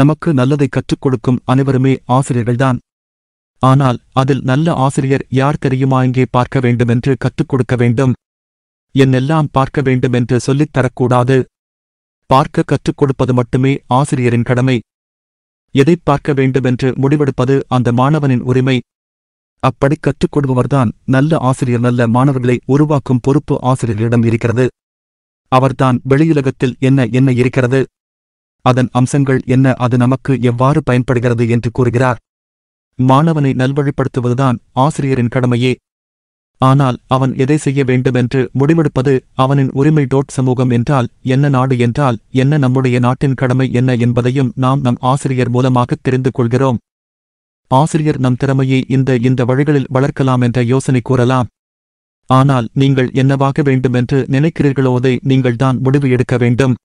நமக்கு நல்லதை கற்றுக் கொடுக்கும் அனைவருமே ஆசிரியர்கள்தான் ஆனால் அதில் நல்ல ஆசிரியர் யார் தெரியுமா இங்கே பார்க்க வேண்டுமென்று கற்றுக் கொடுக்க வேண்டும் என்னெல்லாம் பார்க்க வேண்டுமென்று சொல்லித் தரக்கூடாது பார்க்க கற்றுக் கொடுப்பது மட்டுமே ஆசிரியரின் கடமை எதை பார்க்க வேண்டுமென்று முடிவெடுப்பது அந்த மாணவனின் உரிமை அப்படி கற்றுக் கொடுபவர்தான் நல்ல ஆசிரியர் நல்ல மாணவர்களை உருவாக்கும் பொறுப்பு ஆசிரியரிடம் இருக்கிறது அவர்தான் வெளியுலகத்தில் என்ன என்ன இருக்கிறது அதன் அம்சங்கள் என்ன அது நமக்கு எவ்வாறு பயன்படுகிறது என்று கூறுகிறார் மாணவனை நல்வழிப்படுத்துவதுதான் ஆசிரியரின் கடமையே ஆனால் அவன் எதை செய்ய வேண்டுமென்று முடிவெடுப்பது அவனின் உரிமை டோட் சமூகம் என்றால் என்ன நாடு என்றால் என்ன நம்முடைய நாட்டின் கடமை என்ன என்பதையும் நாம் நம் ஆசிரியர் மூலமாக தெரிந்து கொள்கிறோம் ஆசிரியர் நம் திறமையை இந்த இந்த வழிகளில் வளர்க்கலாம் என்ற யோசனை கூறலாம் ஆனால் நீங்கள் என்னவாக வேண்டுமென்று நினைக்கிறீர்களோதை நீங்கள்தான் முடிவு எடுக்க வேண்டும்